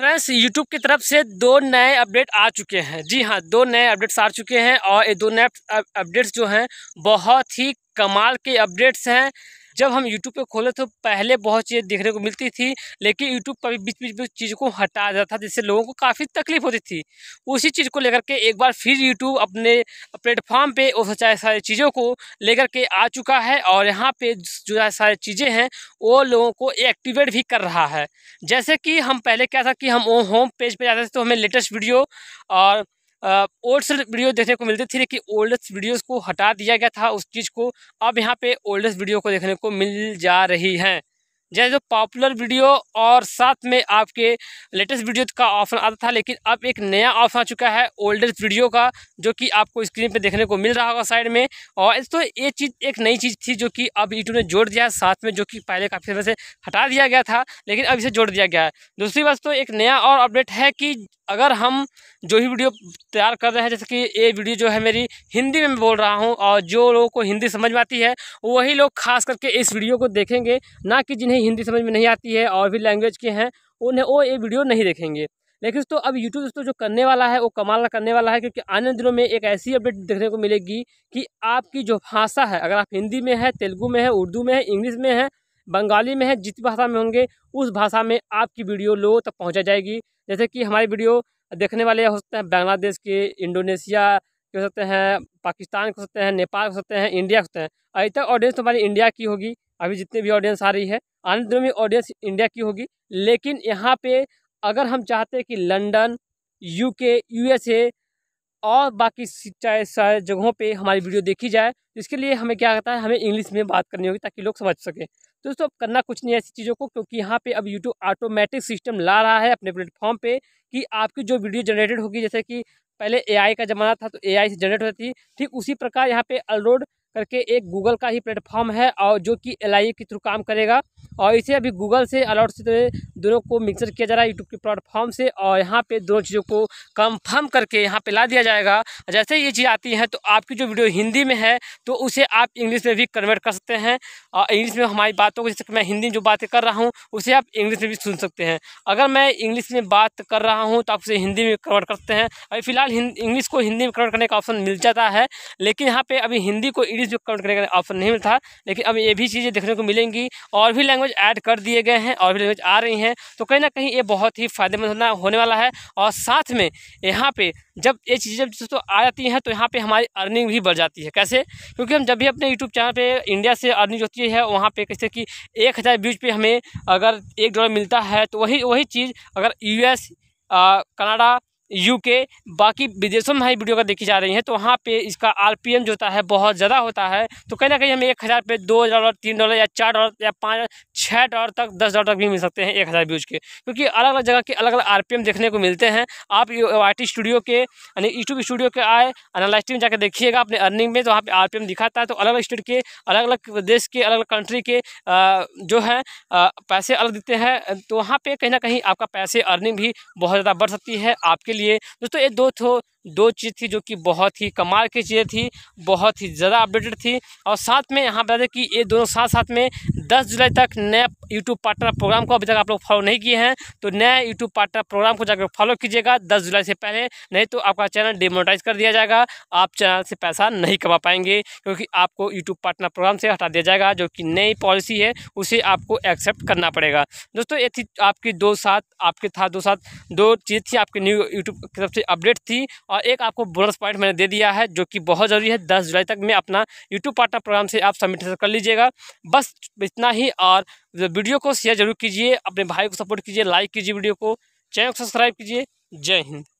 friends YouTube की तरफ से दो नए अपडेट आ चुके हैं जी हाँ दो नए अपडेट्स आ चुके हैं और ये दो नए अपडेट्स जो हैं बहुत ही कमाल के अपडेट्स हैं जब हम यूट्यूब पे खोले तो पहले बहुत चीज़ें देखने को मिलती थी लेकिन यूट्यूब पर बीच बीच में चीज़ को हटा जाता था जिससे लोगों को काफ़ी तकलीफ होती थी उसी चीज़ को लेकर के एक बार फिर यूट्यूब अपने प्लेटफॉर्म पर वो सारी चीज़ों को लेकर के आ चुका है और यहाँ पर जो सारी चीज़ें हैं वो लोगों को एक्टिवेट भी कर रहा है जैसे कि हम पहले क्या था कि हम होम पेज पर जाते थे तो हमें लेटेस्ट वीडियो और ओल्ड वीडियो देखने को मिलती थी लेकिन ओल्डेस्ट वीडियोज़ को हटा दिया गया था उस चीज़ को अब यहाँ पे ओल्डेस्ट वीडियो को देखने को मिल जा रही हैं जैसे जो पॉपुलर वीडियो और साथ में आपके लेटेस्ट वीडियो का ऑप्शन आता था लेकिन अब एक नया ऑप्शन आ चुका है ओल्डेस्ट वीडियो का जो कि आपको स्क्रीन पे देखने को मिल रहा होगा साइड में और तो ये चीज़ एक नई चीज़ थी जो कि अब यूट्यूब ने जोड़ दिया है साथ में जो कि पहले काफ़ी समय से हटा दिया गया था लेकिन अब इसे जोड़ दिया गया है दूसरी बात तो एक नया और अपडेट है कि अगर हम जो ही वीडियो तैयार कर रहे हैं जैसे कि ये वीडियो जो है मेरी हिंदी में मैं बोल रहा हूँ और जो लोगों को हिंदी समझ में आती है वही लोग खास करके इस वीडियो को देखेंगे ना कि जिन्हें हिंदी समझ में नहीं आती है और भी लैंग्वेज के हैं उन्हें वो ये वीडियो नहीं देखेंगे लेकिन दोस्तों अब यूट्यूब दोस्तों जो करने वाला है वो कमाल करने वाला है क्योंकि आने दिनों में एक ऐसी अपडेट देखने को मिलेगी कि आपकी जो भाषा है अगर आप हिंदी में है तेलुगू में है उर्दू में है इंग्लिश में है बंगाली में है जिस भाषा में होंगे उस भाषा में आपकी वीडियो लोगों तक पहुँचा जाएगी जैसे कि हमारी वीडियो देखने वाले हो सकते हैं बांग्लादेश के इंडोनेशिया के हो सकते हैं पाकिस्तान के हो सकते हैं नेपाल के हो सकते हैं इंडिया के सकते हैं अभी तक ऑडियंस तो हमारी इंडिया की होगी अभी जितनी भी ऑडियंस आ रही है आने दिनों में ऑडियंस इंडिया की होगी लेकिन यहाँ पे अगर हम चाहते हैं कि लंदन यूके यूएसए और बाकी चाहे सारे जगहों पे हमारी वीडियो देखी जाए इसके लिए हमें क्या करता है हमें इंग्लिश में बात करनी होगी ताकि लोग समझ सकें दोस्तों अब करना कुछ नहीं ऐसी चीज़ों को क्योंकि यहाँ पे अब यूट्यूब ऑटोमेटिक सिस्टम ला रहा है अपने प्लेटफॉर्म पे कि आपकी जो वीडियो जनरेटेड होगी जैसे कि पहले एआई का ज़माना था तो एआई से जनरेट होती थी ठीक उसी प्रकार यहाँ पे अलरोड करके एक गूगल का ही प्लेटफॉर्म है और जो कि एल e के थ्रू काम करेगा और इसे अभी गूगल से अलर्ट से तो दोनों को मिक्सर किया जा रहा है यूट्यूब के प्लेटफॉर्म से और यहाँ पे दोनों चीज़ों को कंफर्म करके यहाँ पे ला दिया जाएगा जैसे ये चीज़ आती है तो आपकी जो वीडियो हिंदी में है तो उसे आप इंग्लिश में भी कन्वर्ट कर सकते हैं और इंग्लिश में हमारी बातों को जैसे मैं हिंदी में जो बातें कर रहा हूँ उसे आप इंग्लिश में भी सुन सकते हैं अगर मैं इंग्लिश में बात कर रहा हूँ तो आप उसे हिंदी में कन्वर्ट करते हैं अभी फिलहाल इंग्लिश को हिंदी में कन्वर्ट करने का ऑप्शन मिल जाता है लेकिन यहाँ पर अभी हिंदी को इंग्लिश में कन्वर्ट करने का ऑप्शन नहीं मिलता लेकिन अब ये भी चीज़ें देखने को मिलेंगी और भी लैंग्वेज लैंग्वेज ऐड कर दिए गए हैं और भी लैंग्वेज आ रही हैं तो कहीं ना कहीं ये बहुत ही फायदेमंद होना होने वाला है और साथ में यहाँ पे जब ये चीज़ें जब तो आ जाती हैं तो यहाँ पे हमारी अर्निंग भी बढ़ जाती है कैसे क्योंकि हम जब भी अपने यूट्यूब चैनल पे इंडिया से अर्निंग होती है वहाँ पे कैसे कि एक हज़ार व्यूज पर हमें अगर एक डॉलर मिलता है तो वही वही चीज़ अगर यू एस कनाडा यूके बाकी विदेशों में हमारी वीडियो अगर देखी जा रही है तो वहाँ पे इसका आरपीएम जो होता है बहुत ज़्यादा होता है तो कहीं ना कहीं हमें एक हज़ार पे दो डॉलर तीन डॉलर या चार डॉलर या पाँच छः डॉलर तक दस डॉलर तक भी मिल सकते हैं एक हज़ार व्यूज के क्योंकि अलग अलग जगह के अलग अलग आर देखने को मिलते हैं आप आई स्टूडियो के यानी यूट्यूब स्टूडियो के आए अनालाइटी में जाकर देखिएगा अपने अर्निंग में तो वहाँ पर आर दिखाता है तो अलग अलग स्टेट के अलग अलग देश के अलग अलग कंट्री के जो है पैसे अलग देते हैं तो वहाँ पर कहीं ना कहीं आपका पैसे अर्निंग भी बहुत ज़्यादा बढ़ सकती है आपके लिए दोस्तों ये दो थो दो चीज़ थी जो कि बहुत ही कमाल की चीज़ें थी बहुत ही ज़्यादा अपडेटेड थी और साथ में यहाँ पर कि ये दोनों साथ साथ में 10 जुलाई तक नया यूट्यूब पार्टनर प्रोग्राम को अभी तक आप लोग फॉलो नहीं किए हैं तो नया यूट्यूब पार्टनर प्रोग्राम को जाकर फॉलो कीजिएगा दस जुलाई से पहले नहीं तो आपका चैनल डिमोटाइज कर दिया जाएगा आप चैनल से पैसा नहीं कमा पाएंगे क्योंकि आपको यूट्यूब पार्टनर प्रोग्राम से हटा दिया जाएगा जो कि नई पॉलिसी है उसे आपको एक्सेप्ट करना पड़ेगा दोस्तों ये थी आपकी दो साथ आपके था दो साथ दो चीज़ थी आपके न्यू यूट्यूब की तरफ से अपडेट थी और एक आपको बोनस पॉइंट मैंने दे दिया है जो कि बहुत ज़रूरी है दस जुलाई तक में अपना यूट्यूब पार्टनर प्रोग्राम से आप सबमिट कर लीजिएगा बस इतना ही और वीडियो को शेयर जरूर कीजिए अपने भाई को सपोर्ट कीजिए लाइक कीजिए वीडियो को चैनल को सब्सक्राइब कीजिए जय हिंद